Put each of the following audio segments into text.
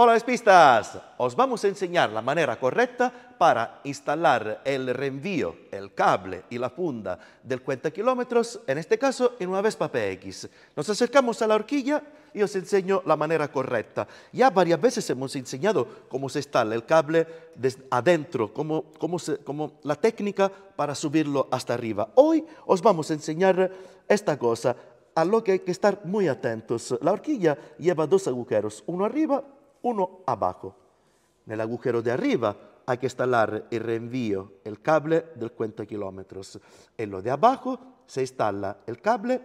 Hola espistas, os vamos a enseñar la manera correcta para instalar el reenvío, el cable y la funda del cuenta kilómetros, en este caso en una Vespa PX. Nos acercamos a la horquilla y os enseño la manera correcta. Ya varias veces hemos enseñado cómo se instala el cable adentro, cómo, se, cómo la técnica para subirlo hasta arriba. Hoy os vamos a enseñar esta cosa, a lo que hay que estar muy atentos. La horquilla lleva dos agujeros, uno arriba uno abajo. en el agujero de arriba hay que instalar el reenvío, el cable del cuenta kilómetros. En lo de abajo se instala el cable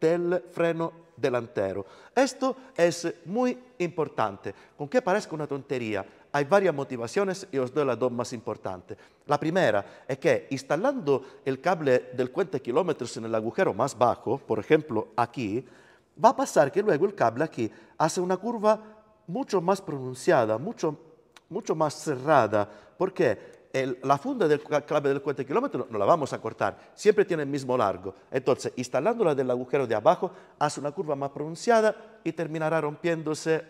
del freno delantero. Esto es muy importante, ¿Con que parezca una tontería. Hay varias motivaciones y os doy la dos más importantes. La primera es que instalando el cable del cuenta kilómetros en el agujero más bajo, por ejemplo aquí, va a pasar que luego el cable aquí hace una curva mucho más pronunciada, mucho, mucho más cerrada, porque la funda del clave del cuenta kilómetro no la vamos a cortar, siempre tiene el mismo largo. Entonces, instalándola del agujero de abajo, hace una curva más pronunciada y terminará rompiéndose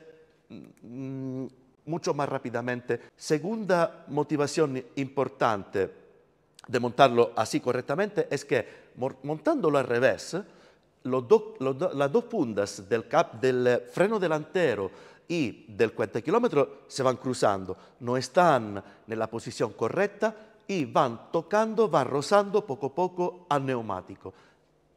mm, mucho más rápidamente. Segunda motivación importante de montarlo así correctamente es que montándolo al revés, las dos fundas del, cap, del freno delantero y del cuenta kilómetros se van cruzando, no están en la posición correcta y van tocando, van rozando poco a poco al neumático.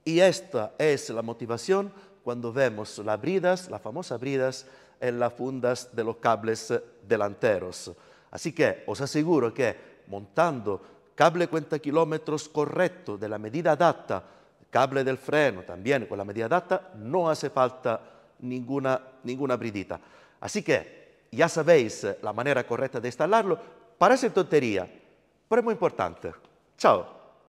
Y esta es la motivación cuando vemos las bridas, las famosas bridas en las fundas de los cables delanteros. Así que os aseguro que montando cable cuenta kilómetros correcto, de la medida adapta, cable del freno también con la medida adapta, no hace falta ninguna, ninguna bridita. Así que ya sabéis eh, la manera correcta de instalarlo. Parece tontería, pero es muy importante. Chao.